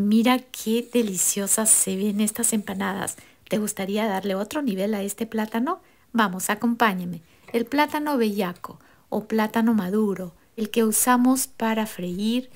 Mira qué deliciosas se ven estas empanadas. ¿Te gustaría darle otro nivel a este plátano? Vamos, acompáñeme. El plátano bellaco o plátano maduro, el que usamos para freír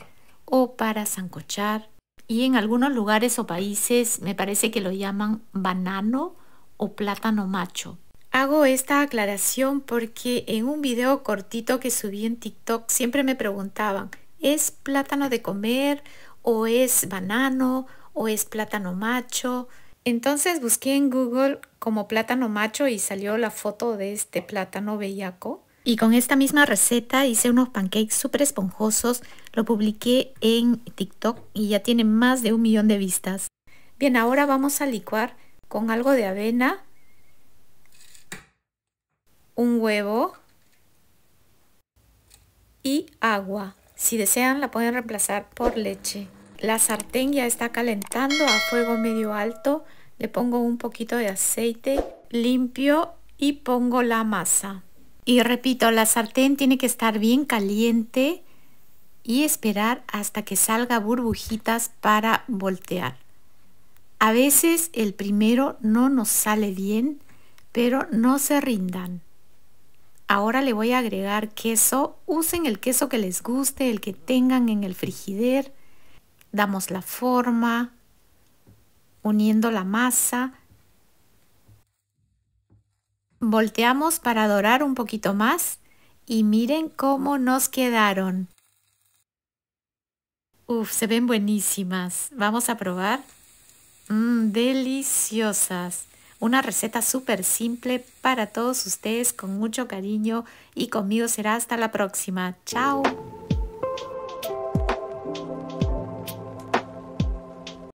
o para zancochar. Y en algunos lugares o países me parece que lo llaman banano o plátano macho. Hago esta aclaración porque en un video cortito que subí en TikTok siempre me preguntaban, ¿es plátano de comer o es banano o es plátano macho. Entonces busqué en Google como plátano macho y salió la foto de este plátano bellaco. Y con esta misma receta hice unos pancakes súper esponjosos, lo publiqué en TikTok y ya tiene más de un millón de vistas. Bien, ahora vamos a licuar con algo de avena, un huevo y agua. Si desean la pueden reemplazar por leche. La sartén ya está calentando a fuego medio alto. Le pongo un poquito de aceite limpio y pongo la masa. Y repito, la sartén tiene que estar bien caliente y esperar hasta que salga burbujitas para voltear. A veces el primero no nos sale bien, pero no se rindan. Ahora le voy a agregar queso. Usen el queso que les guste, el que tengan en el frigider. Damos la forma, uniendo la masa. Volteamos para dorar un poquito más y miren cómo nos quedaron. Uf, se ven buenísimas. Vamos a probar. Mmm, deliciosas. Una receta súper simple para todos ustedes con mucho cariño y conmigo será hasta la próxima. ¡Chao!